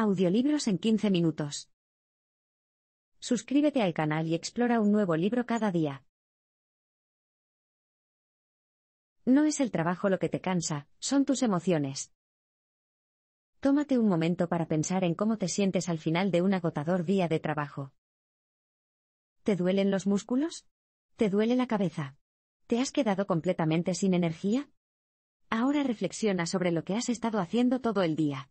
Audiolibros en 15 minutos. Suscríbete al canal y explora un nuevo libro cada día. No es el trabajo lo que te cansa, son tus emociones. Tómate un momento para pensar en cómo te sientes al final de un agotador día de trabajo. ¿Te duelen los músculos? ¿Te duele la cabeza? ¿Te has quedado completamente sin energía? Ahora reflexiona sobre lo que has estado haciendo todo el día.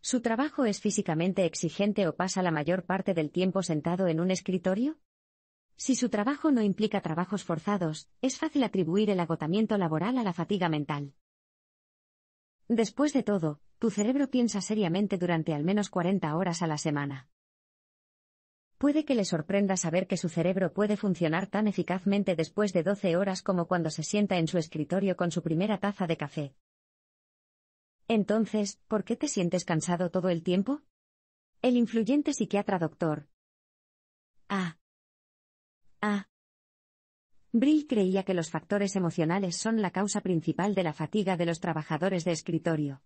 ¿Su trabajo es físicamente exigente o pasa la mayor parte del tiempo sentado en un escritorio? Si su trabajo no implica trabajos forzados, es fácil atribuir el agotamiento laboral a la fatiga mental. Después de todo, tu cerebro piensa seriamente durante al menos 40 horas a la semana. Puede que le sorprenda saber que su cerebro puede funcionar tan eficazmente después de 12 horas como cuando se sienta en su escritorio con su primera taza de café. Entonces, ¿por qué te sientes cansado todo el tiempo? El influyente psiquiatra doctor. Ah. Ah. Brill creía que los factores emocionales son la causa principal de la fatiga de los trabajadores de escritorio.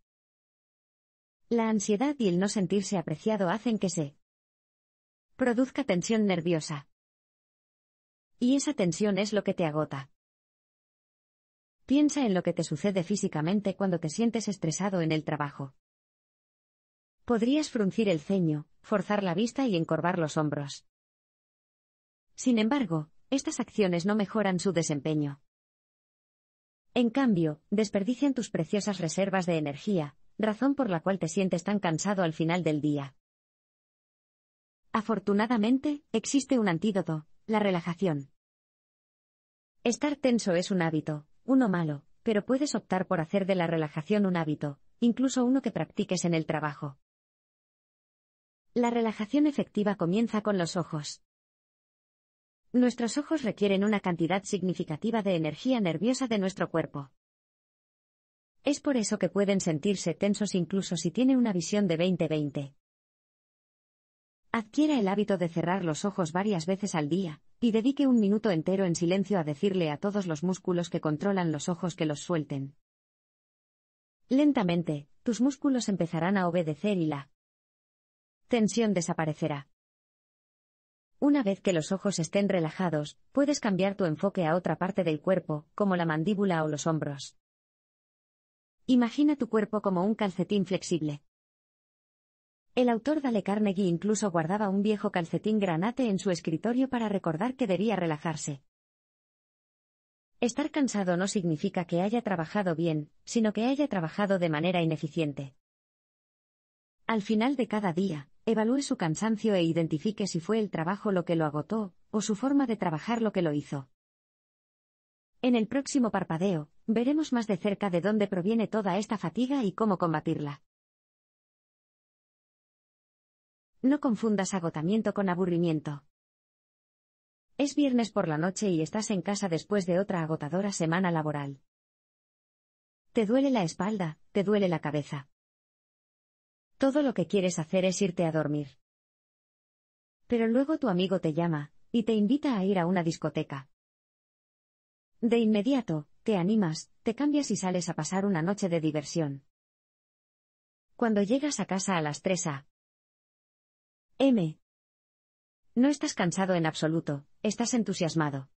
La ansiedad y el no sentirse apreciado hacen que se produzca tensión nerviosa. Y esa tensión es lo que te agota. Piensa en lo que te sucede físicamente cuando te sientes estresado en el trabajo. Podrías fruncir el ceño, forzar la vista y encorvar los hombros. Sin embargo, estas acciones no mejoran su desempeño. En cambio, desperdician tus preciosas reservas de energía, razón por la cual te sientes tan cansado al final del día. Afortunadamente, existe un antídoto, la relajación. Estar tenso es un hábito, uno malo, pero puedes optar por hacer de la relajación un hábito, incluso uno que practiques en el trabajo. La relajación efectiva comienza con los ojos. Nuestros ojos requieren una cantidad significativa de energía nerviosa de nuestro cuerpo. Es por eso que pueden sentirse tensos incluso si tienen una visión de 20-20. Adquiera el hábito de cerrar los ojos varias veces al día, y dedique un minuto entero en silencio a decirle a todos los músculos que controlan los ojos que los suelten. Lentamente, tus músculos empezarán a obedecer y la tensión desaparecerá. Una vez que los ojos estén relajados, puedes cambiar tu enfoque a otra parte del cuerpo, como la mandíbula o los hombros. Imagina tu cuerpo como un calcetín flexible. El autor Dale Carnegie incluso guardaba un viejo calcetín granate en su escritorio para recordar que debía relajarse. Estar cansado no significa que haya trabajado bien, sino que haya trabajado de manera ineficiente. Al final de cada día, evalúe su cansancio e identifique si fue el trabajo lo que lo agotó, o su forma de trabajar lo que lo hizo. En el próximo parpadeo, veremos más de cerca de dónde proviene toda esta fatiga y cómo combatirla. No confundas agotamiento con aburrimiento. Es viernes por la noche y estás en casa después de otra agotadora semana laboral. Te duele la espalda, te duele la cabeza. Todo lo que quieres hacer es irte a dormir. Pero luego tu amigo te llama, y te invita a ir a una discoteca. De inmediato, te animas, te cambias y sales a pasar una noche de diversión. Cuando llegas a casa a las 3 a, M. No estás cansado en absoluto, estás entusiasmado.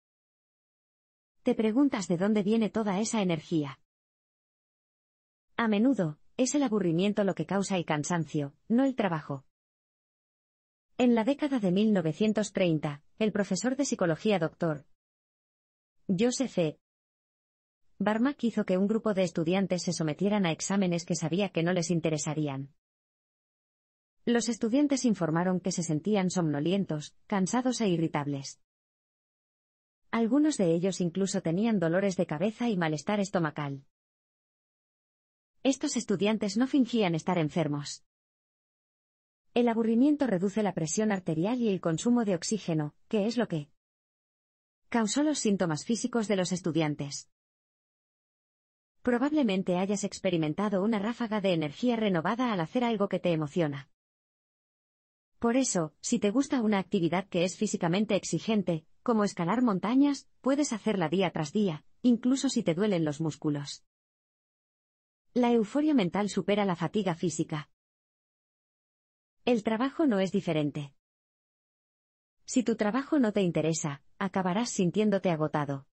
Te preguntas de dónde viene toda esa energía. A menudo, es el aburrimiento lo que causa el cansancio, no el trabajo. En la década de 1930, el profesor de psicología Dr. Joseph E. Barmack hizo que un grupo de estudiantes se sometieran a exámenes que sabía que no les interesarían. Los estudiantes informaron que se sentían somnolientos, cansados e irritables. Algunos de ellos incluso tenían dolores de cabeza y malestar estomacal. Estos estudiantes no fingían estar enfermos. El aburrimiento reduce la presión arterial y el consumo de oxígeno, que es lo que causó los síntomas físicos de los estudiantes. Probablemente hayas experimentado una ráfaga de energía renovada al hacer algo que te emociona. Por eso, si te gusta una actividad que es físicamente exigente, como escalar montañas, puedes hacerla día tras día, incluso si te duelen los músculos. La euforia mental supera la fatiga física. El trabajo no es diferente. Si tu trabajo no te interesa, acabarás sintiéndote agotado.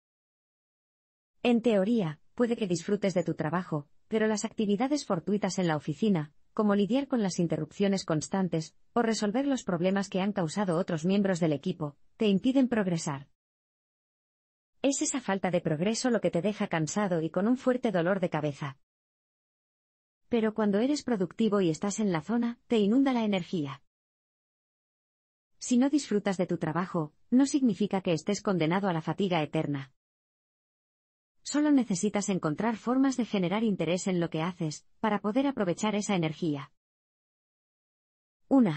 En teoría, puede que disfrutes de tu trabajo, pero las actividades fortuitas en la oficina, como lidiar con las interrupciones constantes, o resolver los problemas que han causado otros miembros del equipo, te impiden progresar. Es esa falta de progreso lo que te deja cansado y con un fuerte dolor de cabeza. Pero cuando eres productivo y estás en la zona, te inunda la energía. Si no disfrutas de tu trabajo, no significa que estés condenado a la fatiga eterna. Solo necesitas encontrar formas de generar interés en lo que haces, para poder aprovechar esa energía. 1.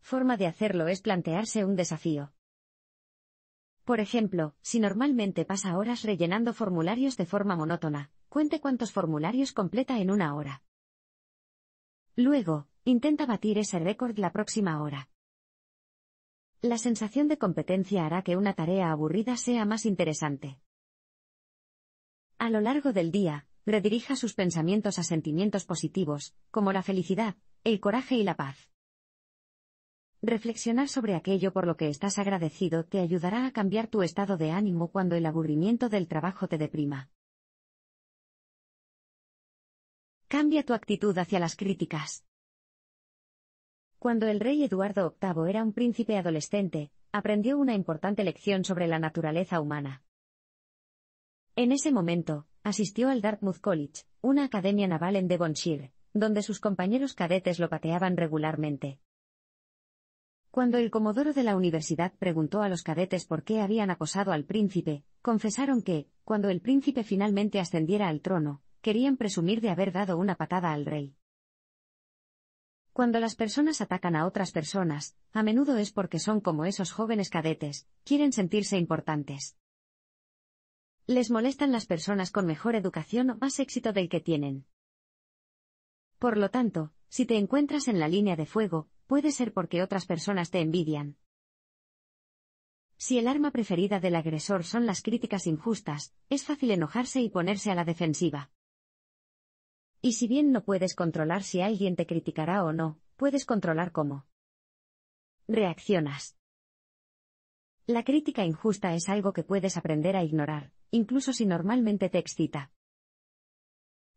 Forma de hacerlo es plantearse un desafío. Por ejemplo, si normalmente pasa horas rellenando formularios de forma monótona, cuente cuántos formularios completa en una hora. Luego, intenta batir ese récord la próxima hora. La sensación de competencia hará que una tarea aburrida sea más interesante. A lo largo del día, redirija sus pensamientos a sentimientos positivos, como la felicidad, el coraje y la paz. Reflexionar sobre aquello por lo que estás agradecido te ayudará a cambiar tu estado de ánimo cuando el aburrimiento del trabajo te deprima. Cambia tu actitud hacia las críticas. Cuando el rey Eduardo VIII era un príncipe adolescente, aprendió una importante lección sobre la naturaleza humana. En ese momento, asistió al Dartmouth College, una academia naval en Devonshire, donde sus compañeros cadetes lo pateaban regularmente. Cuando el comodoro de la universidad preguntó a los cadetes por qué habían acosado al príncipe, confesaron que, cuando el príncipe finalmente ascendiera al trono, querían presumir de haber dado una patada al rey. Cuando las personas atacan a otras personas, a menudo es porque son como esos jóvenes cadetes, quieren sentirse importantes. Les molestan las personas con mejor educación o más éxito del que tienen. Por lo tanto, si te encuentras en la línea de fuego, puede ser porque otras personas te envidian. Si el arma preferida del agresor son las críticas injustas, es fácil enojarse y ponerse a la defensiva. Y si bien no puedes controlar si alguien te criticará o no, puedes controlar cómo reaccionas. La crítica injusta es algo que puedes aprender a ignorar, incluso si normalmente te excita.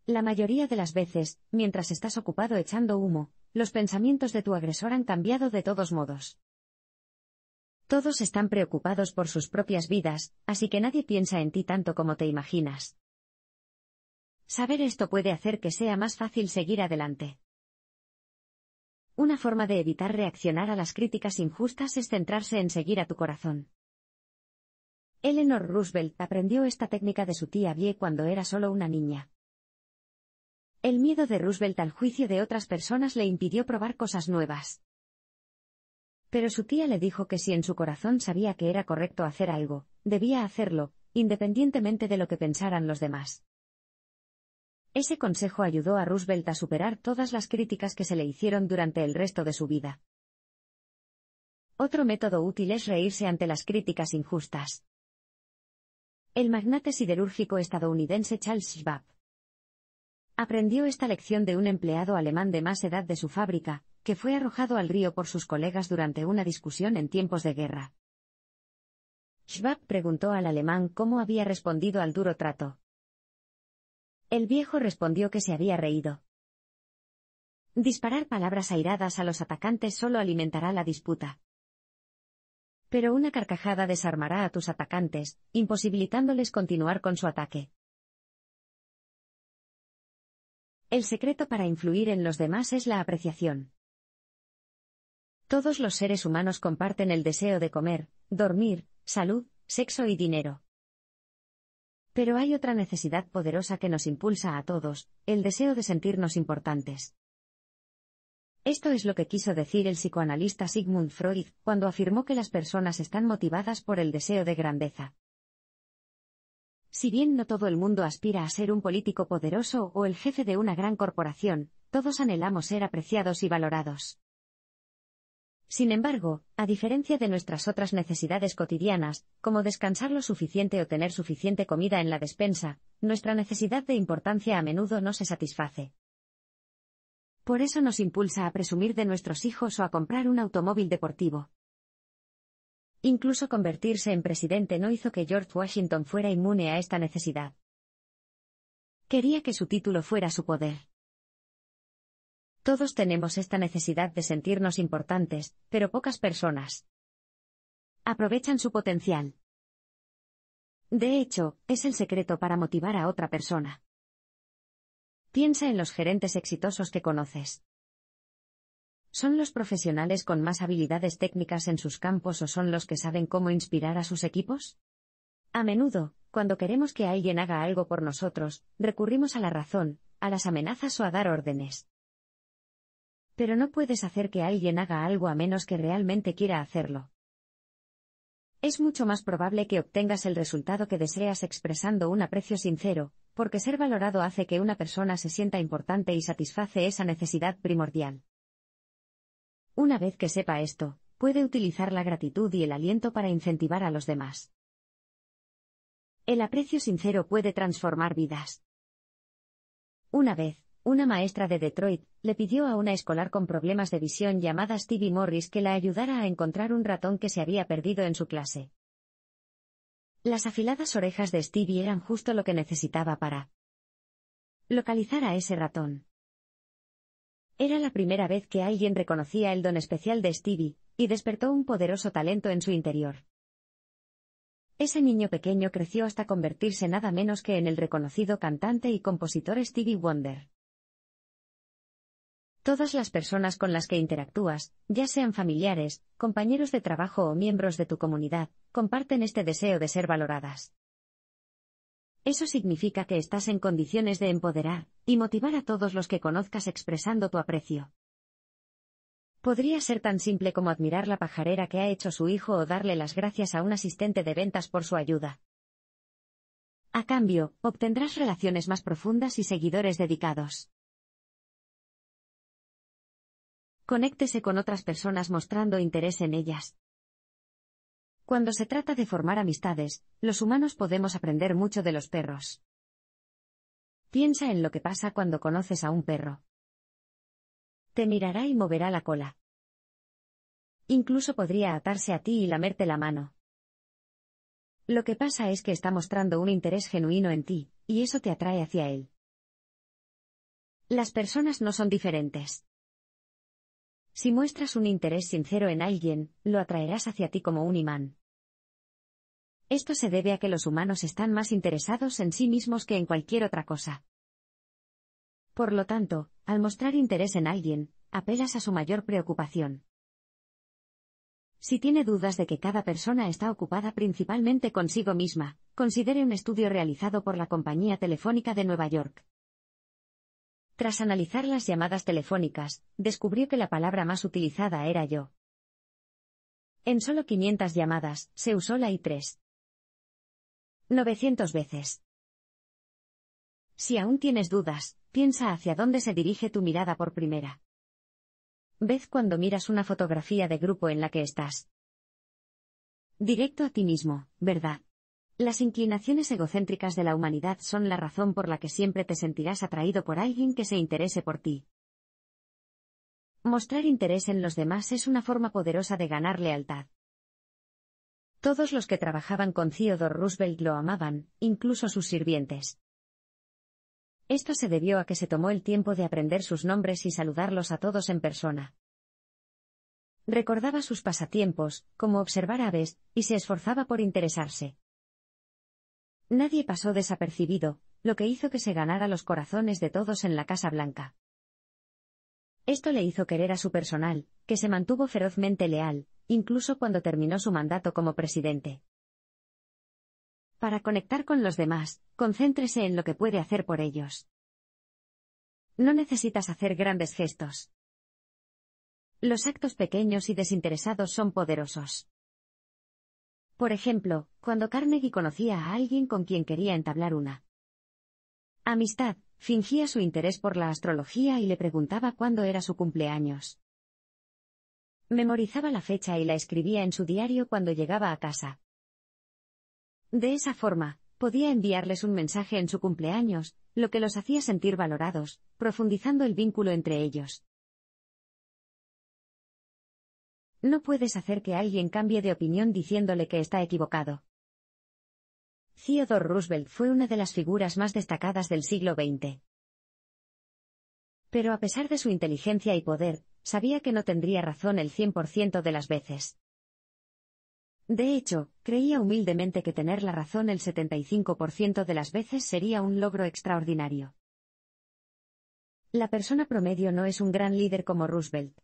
La mayoría de las veces, mientras estás ocupado echando humo, los pensamientos de tu agresor han cambiado de todos modos. Todos están preocupados por sus propias vidas, así que nadie piensa en ti tanto como te imaginas. Saber esto puede hacer que sea más fácil seguir adelante. Una forma de evitar reaccionar a las críticas injustas es centrarse en seguir a tu corazón. Eleanor Roosevelt aprendió esta técnica de su tía Vie cuando era solo una niña. El miedo de Roosevelt al juicio de otras personas le impidió probar cosas nuevas. Pero su tía le dijo que si en su corazón sabía que era correcto hacer algo, debía hacerlo, independientemente de lo que pensaran los demás. Ese consejo ayudó a Roosevelt a superar todas las críticas que se le hicieron durante el resto de su vida. Otro método útil es reírse ante las críticas injustas. El magnate siderúrgico estadounidense Charles Schwab aprendió esta lección de un empleado alemán de más edad de su fábrica, que fue arrojado al río por sus colegas durante una discusión en tiempos de guerra. Schwab preguntó al alemán cómo había respondido al duro trato. El viejo respondió que se había reído. Disparar palabras airadas a los atacantes solo alimentará la disputa. Pero una carcajada desarmará a tus atacantes, imposibilitándoles continuar con su ataque. El secreto para influir en los demás es la apreciación. Todos los seres humanos comparten el deseo de comer, dormir, salud, sexo y dinero. Pero hay otra necesidad poderosa que nos impulsa a todos, el deseo de sentirnos importantes. Esto es lo que quiso decir el psicoanalista Sigmund Freud cuando afirmó que las personas están motivadas por el deseo de grandeza. Si bien no todo el mundo aspira a ser un político poderoso o el jefe de una gran corporación, todos anhelamos ser apreciados y valorados. Sin embargo, a diferencia de nuestras otras necesidades cotidianas, como descansar lo suficiente o tener suficiente comida en la despensa, nuestra necesidad de importancia a menudo no se satisface. Por eso nos impulsa a presumir de nuestros hijos o a comprar un automóvil deportivo. Incluso convertirse en presidente no hizo que George Washington fuera inmune a esta necesidad. Quería que su título fuera su poder. Todos tenemos esta necesidad de sentirnos importantes, pero pocas personas aprovechan su potencial. De hecho, es el secreto para motivar a otra persona. Piensa en los gerentes exitosos que conoces. ¿Son los profesionales con más habilidades técnicas en sus campos o son los que saben cómo inspirar a sus equipos? A menudo, cuando queremos que alguien haga algo por nosotros, recurrimos a la razón, a las amenazas o a dar órdenes. Pero no puedes hacer que alguien haga algo a menos que realmente quiera hacerlo. Es mucho más probable que obtengas el resultado que deseas expresando un aprecio sincero, porque ser valorado hace que una persona se sienta importante y satisface esa necesidad primordial. Una vez que sepa esto, puede utilizar la gratitud y el aliento para incentivar a los demás. El aprecio sincero puede transformar vidas. Una vez, una maestra de Detroit, le pidió a una escolar con problemas de visión llamada Stevie Morris que la ayudara a encontrar un ratón que se había perdido en su clase. Las afiladas orejas de Stevie eran justo lo que necesitaba para localizar a ese ratón. Era la primera vez que alguien reconocía el don especial de Stevie, y despertó un poderoso talento en su interior. Ese niño pequeño creció hasta convertirse nada menos que en el reconocido cantante y compositor Stevie Wonder. Todas las personas con las que interactúas, ya sean familiares, compañeros de trabajo o miembros de tu comunidad, comparten este deseo de ser valoradas. Eso significa que estás en condiciones de empoderar y motivar a todos los que conozcas expresando tu aprecio. Podría ser tan simple como admirar la pajarera que ha hecho su hijo o darle las gracias a un asistente de ventas por su ayuda. A cambio, obtendrás relaciones más profundas y seguidores dedicados. Conéctese con otras personas mostrando interés en ellas. Cuando se trata de formar amistades, los humanos podemos aprender mucho de los perros. Piensa en lo que pasa cuando conoces a un perro. Te mirará y moverá la cola. Incluso podría atarse a ti y lamerte la mano. Lo que pasa es que está mostrando un interés genuino en ti, y eso te atrae hacia él. Las personas no son diferentes. Si muestras un interés sincero en alguien, lo atraerás hacia ti como un imán. Esto se debe a que los humanos están más interesados en sí mismos que en cualquier otra cosa. Por lo tanto, al mostrar interés en alguien, apelas a su mayor preocupación. Si tiene dudas de que cada persona está ocupada principalmente consigo misma, considere un estudio realizado por la Compañía Telefónica de Nueva York. Tras analizar las llamadas telefónicas, descubrió que la palabra más utilizada era yo. En solo 500 llamadas, se usó la I3. 900 veces. Si aún tienes dudas, piensa hacia dónde se dirige tu mirada por primera vez cuando miras una fotografía de grupo en la que estás. Directo a ti mismo, ¿verdad? Las inclinaciones egocéntricas de la humanidad son la razón por la que siempre te sentirás atraído por alguien que se interese por ti. Mostrar interés en los demás es una forma poderosa de ganar lealtad. Todos los que trabajaban con Theodore Roosevelt lo amaban, incluso sus sirvientes. Esto se debió a que se tomó el tiempo de aprender sus nombres y saludarlos a todos en persona. Recordaba sus pasatiempos, como observar aves, y se esforzaba por interesarse. Nadie pasó desapercibido, lo que hizo que se ganara los corazones de todos en la Casa Blanca. Esto le hizo querer a su personal, que se mantuvo ferozmente leal, incluso cuando terminó su mandato como presidente. Para conectar con los demás, concéntrese en lo que puede hacer por ellos. No necesitas hacer grandes gestos. Los actos pequeños y desinteresados son poderosos. Por ejemplo, cuando Carnegie conocía a alguien con quien quería entablar una amistad, fingía su interés por la astrología y le preguntaba cuándo era su cumpleaños. Memorizaba la fecha y la escribía en su diario cuando llegaba a casa. De esa forma, podía enviarles un mensaje en su cumpleaños, lo que los hacía sentir valorados, profundizando el vínculo entre ellos. No puedes hacer que alguien cambie de opinión diciéndole que está equivocado. Theodore Roosevelt fue una de las figuras más destacadas del siglo XX. Pero a pesar de su inteligencia y poder, sabía que no tendría razón el 100% de las veces. De hecho, creía humildemente que tener la razón el 75% de las veces sería un logro extraordinario. La persona promedio no es un gran líder como Roosevelt,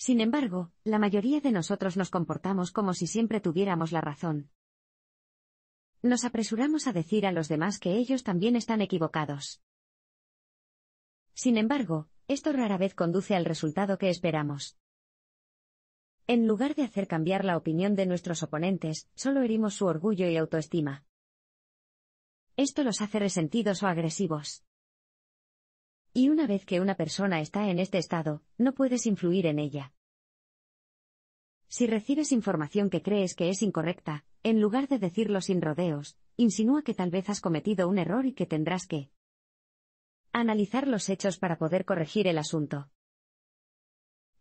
sin embargo, la mayoría de nosotros nos comportamos como si siempre tuviéramos la razón. Nos apresuramos a decir a los demás que ellos también están equivocados. Sin embargo, esto rara vez conduce al resultado que esperamos. En lugar de hacer cambiar la opinión de nuestros oponentes, solo herimos su orgullo y autoestima. Esto los hace resentidos o agresivos. Y una vez que una persona está en este estado, no puedes influir en ella. Si recibes información que crees que es incorrecta, en lugar de decirlo sin rodeos, insinúa que tal vez has cometido un error y que tendrás que analizar los hechos para poder corregir el asunto.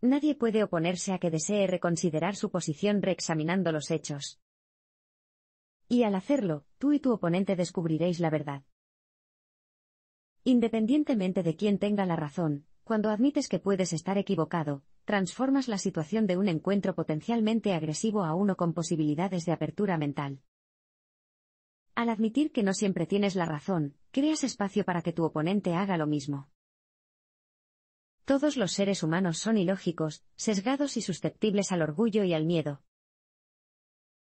Nadie puede oponerse a que desee reconsiderar su posición reexaminando los hechos. Y al hacerlo, tú y tu oponente descubriréis la verdad. Independientemente de quién tenga la razón, cuando admites que puedes estar equivocado, transformas la situación de un encuentro potencialmente agresivo a uno con posibilidades de apertura mental. Al admitir que no siempre tienes la razón, creas espacio para que tu oponente haga lo mismo. Todos los seres humanos son ilógicos, sesgados y susceptibles al orgullo y al miedo.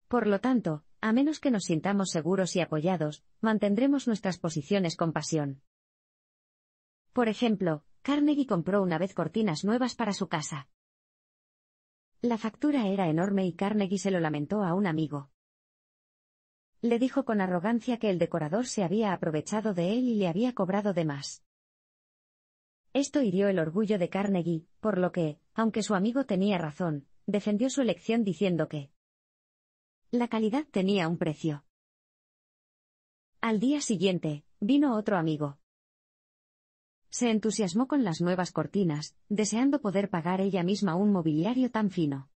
Por lo tanto, a menos que nos sintamos seguros y apoyados, mantendremos nuestras posiciones con pasión. Por ejemplo, Carnegie compró una vez cortinas nuevas para su casa. La factura era enorme y Carnegie se lo lamentó a un amigo. Le dijo con arrogancia que el decorador se había aprovechado de él y le había cobrado de más. Esto hirió el orgullo de Carnegie, por lo que, aunque su amigo tenía razón, defendió su elección diciendo que la calidad tenía un precio. Al día siguiente, vino otro amigo se entusiasmó con las nuevas cortinas, deseando poder pagar ella misma un mobiliario tan fino.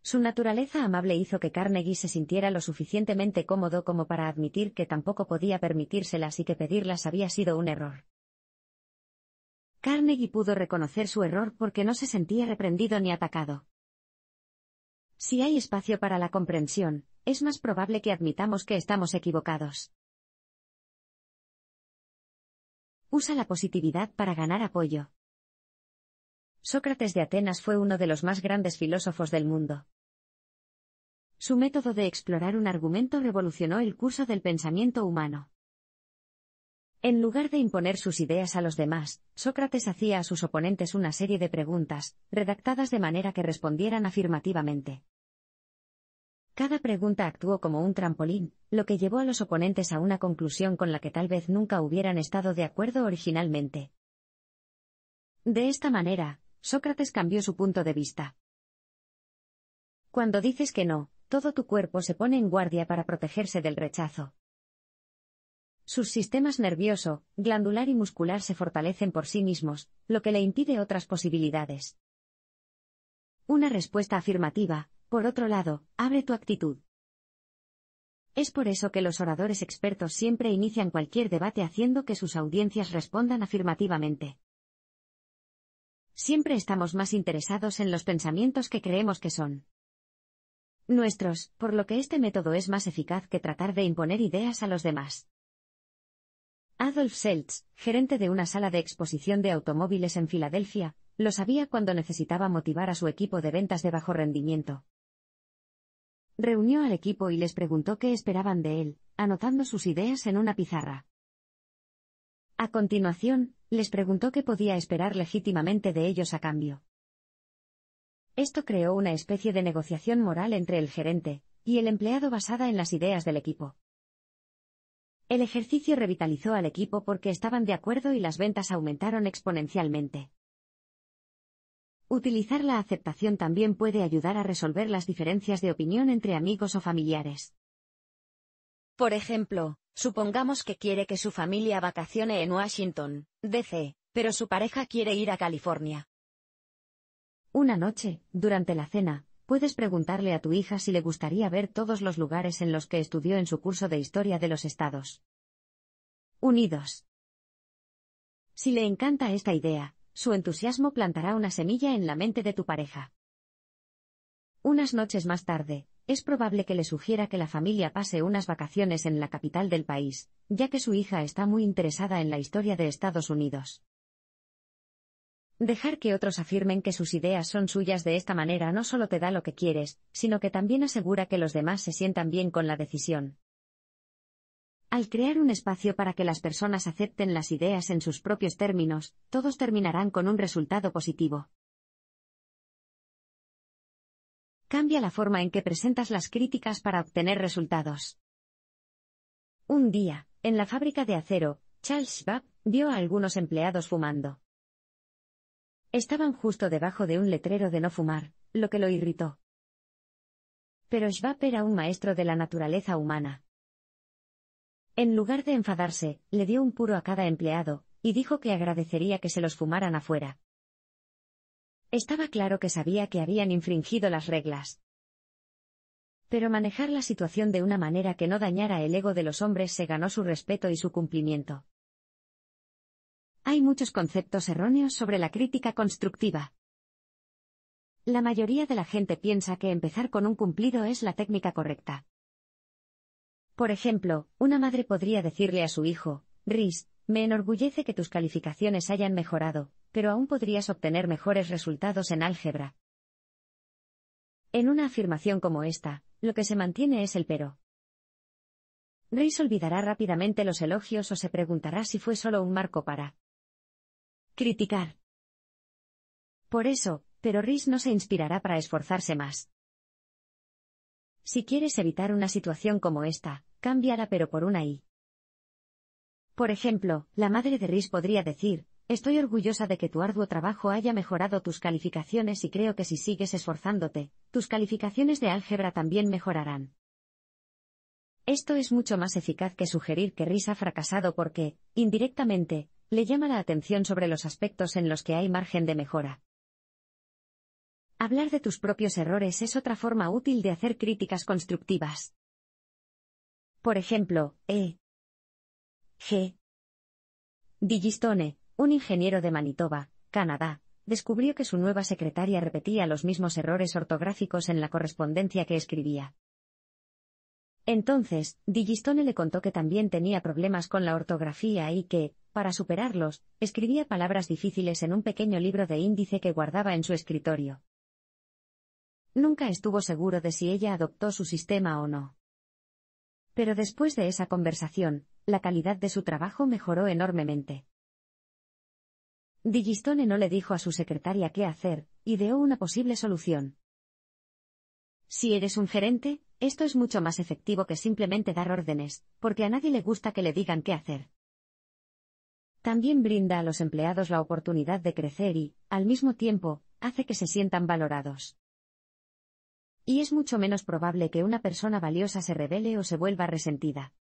Su naturaleza amable hizo que Carnegie se sintiera lo suficientemente cómodo como para admitir que tampoco podía permitírselas y que pedirlas había sido un error. Carnegie pudo reconocer su error porque no se sentía reprendido ni atacado. Si hay espacio para la comprensión, es más probable que admitamos que estamos equivocados. Usa la positividad para ganar apoyo. Sócrates de Atenas fue uno de los más grandes filósofos del mundo. Su método de explorar un argumento revolucionó el curso del pensamiento humano. En lugar de imponer sus ideas a los demás, Sócrates hacía a sus oponentes una serie de preguntas, redactadas de manera que respondieran afirmativamente. Cada pregunta actuó como un trampolín, lo que llevó a los oponentes a una conclusión con la que tal vez nunca hubieran estado de acuerdo originalmente. De esta manera, Sócrates cambió su punto de vista. Cuando dices que no, todo tu cuerpo se pone en guardia para protegerse del rechazo. Sus sistemas nervioso, glandular y muscular se fortalecen por sí mismos, lo que le impide otras posibilidades. Una respuesta afirmativa, por otro lado, abre tu actitud. Es por eso que los oradores expertos siempre inician cualquier debate haciendo que sus audiencias respondan afirmativamente. Siempre estamos más interesados en los pensamientos que creemos que son nuestros, por lo que este método es más eficaz que tratar de imponer ideas a los demás. Adolf Seltz, gerente de una sala de exposición de automóviles en Filadelfia, lo sabía cuando necesitaba motivar a su equipo de ventas de bajo rendimiento. Reunió al equipo y les preguntó qué esperaban de él, anotando sus ideas en una pizarra. A continuación, les preguntó qué podía esperar legítimamente de ellos a cambio. Esto creó una especie de negociación moral entre el gerente y el empleado basada en las ideas del equipo. El ejercicio revitalizó al equipo porque estaban de acuerdo y las ventas aumentaron exponencialmente. Utilizar la aceptación también puede ayudar a resolver las diferencias de opinión entre amigos o familiares. Por ejemplo, supongamos que quiere que su familia vacacione en Washington, D.C., pero su pareja quiere ir a California. Una noche, durante la cena, puedes preguntarle a tu hija si le gustaría ver todos los lugares en los que estudió en su curso de Historia de los Estados Unidos. Si le encanta esta idea, su entusiasmo plantará una semilla en la mente de tu pareja. Unas noches más tarde, es probable que le sugiera que la familia pase unas vacaciones en la capital del país, ya que su hija está muy interesada en la historia de Estados Unidos. Dejar que otros afirmen que sus ideas son suyas de esta manera no solo te da lo que quieres, sino que también asegura que los demás se sientan bien con la decisión. Al crear un espacio para que las personas acepten las ideas en sus propios términos, todos terminarán con un resultado positivo. Cambia la forma en que presentas las críticas para obtener resultados. Un día, en la fábrica de acero, Charles Schwab vio a algunos empleados fumando. Estaban justo debajo de un letrero de no fumar, lo que lo irritó. Pero Schwab era un maestro de la naturaleza humana, en lugar de enfadarse, le dio un puro a cada empleado, y dijo que agradecería que se los fumaran afuera. Estaba claro que sabía que habían infringido las reglas. Pero manejar la situación de una manera que no dañara el ego de los hombres se ganó su respeto y su cumplimiento. Hay muchos conceptos erróneos sobre la crítica constructiva. La mayoría de la gente piensa que empezar con un cumplido es la técnica correcta. Por ejemplo, una madre podría decirle a su hijo, Rhys, me enorgullece que tus calificaciones hayan mejorado, pero aún podrías obtener mejores resultados en álgebra. En una afirmación como esta, lo que se mantiene es el pero. Rhys olvidará rápidamente los elogios o se preguntará si fue solo un marco para criticar. Por eso, pero Rhys no se inspirará para esforzarse más. Si quieres evitar una situación como esta, cámbiala pero por una I. Por ejemplo, la madre de Rhys podría decir, estoy orgullosa de que tu arduo trabajo haya mejorado tus calificaciones y creo que si sigues esforzándote, tus calificaciones de álgebra también mejorarán. Esto es mucho más eficaz que sugerir que Rhys ha fracasado porque, indirectamente, le llama la atención sobre los aspectos en los que hay margen de mejora. Hablar de tus propios errores es otra forma útil de hacer críticas constructivas. Por ejemplo, E. G. Digistone, un ingeniero de Manitoba, Canadá, descubrió que su nueva secretaria repetía los mismos errores ortográficos en la correspondencia que escribía. Entonces, Digistone le contó que también tenía problemas con la ortografía y que, para superarlos, escribía palabras difíciles en un pequeño libro de índice que guardaba en su escritorio. Nunca estuvo seguro de si ella adoptó su sistema o no. Pero después de esa conversación, la calidad de su trabajo mejoró enormemente. Digistone no le dijo a su secretaria qué hacer, ideó una posible solución. Si eres un gerente, esto es mucho más efectivo que simplemente dar órdenes, porque a nadie le gusta que le digan qué hacer. También brinda a los empleados la oportunidad de crecer y, al mismo tiempo, hace que se sientan valorados y es mucho menos probable que una persona valiosa se revele o se vuelva resentida.